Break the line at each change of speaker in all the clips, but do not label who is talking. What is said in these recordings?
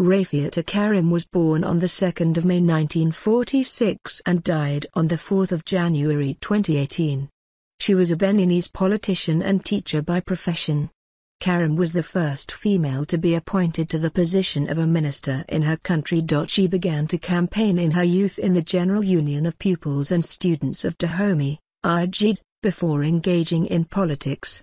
Rafiat Karim was born on 2 May 1946 and died on 4 January 2018. She was a Beninese politician and teacher by profession. Karim was the first female to be appointed to the position of a minister in her country. She began to campaign in her youth in the General Union of Pupils and Students of Dahomey, Ajid, before engaging in politics.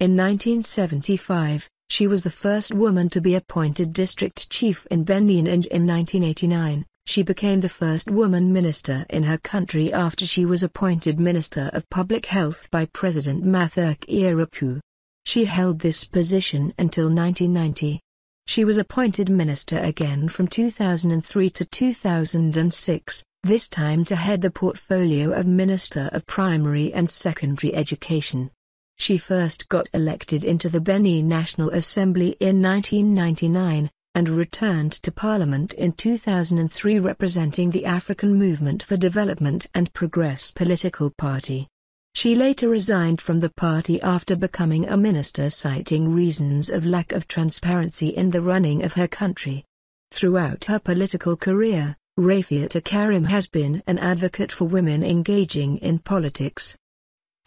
In 1975, she was the first woman to be appointed district chief in Benin and in 1989, she became the first woman minister in her country after she was appointed Minister of Public Health by President Matherk Irapu. She held this position until 1990. She was appointed minister again from 2003 to 2006, this time to head the portfolio of Minister of Primary and Secondary Education. She first got elected into the Benin National Assembly in 1999, and returned to Parliament in 2003 representing the African Movement for Development and Progress political party. She later resigned from the party after becoming a minister citing reasons of lack of transparency in the running of her country. Throughout her political career, Rafiat Karim has been an advocate for women engaging in politics,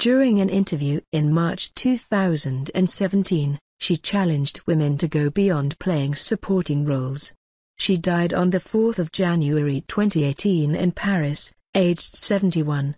during an interview in March 2017, she challenged women to go beyond playing supporting roles. She died on 4 January 2018 in Paris, aged 71.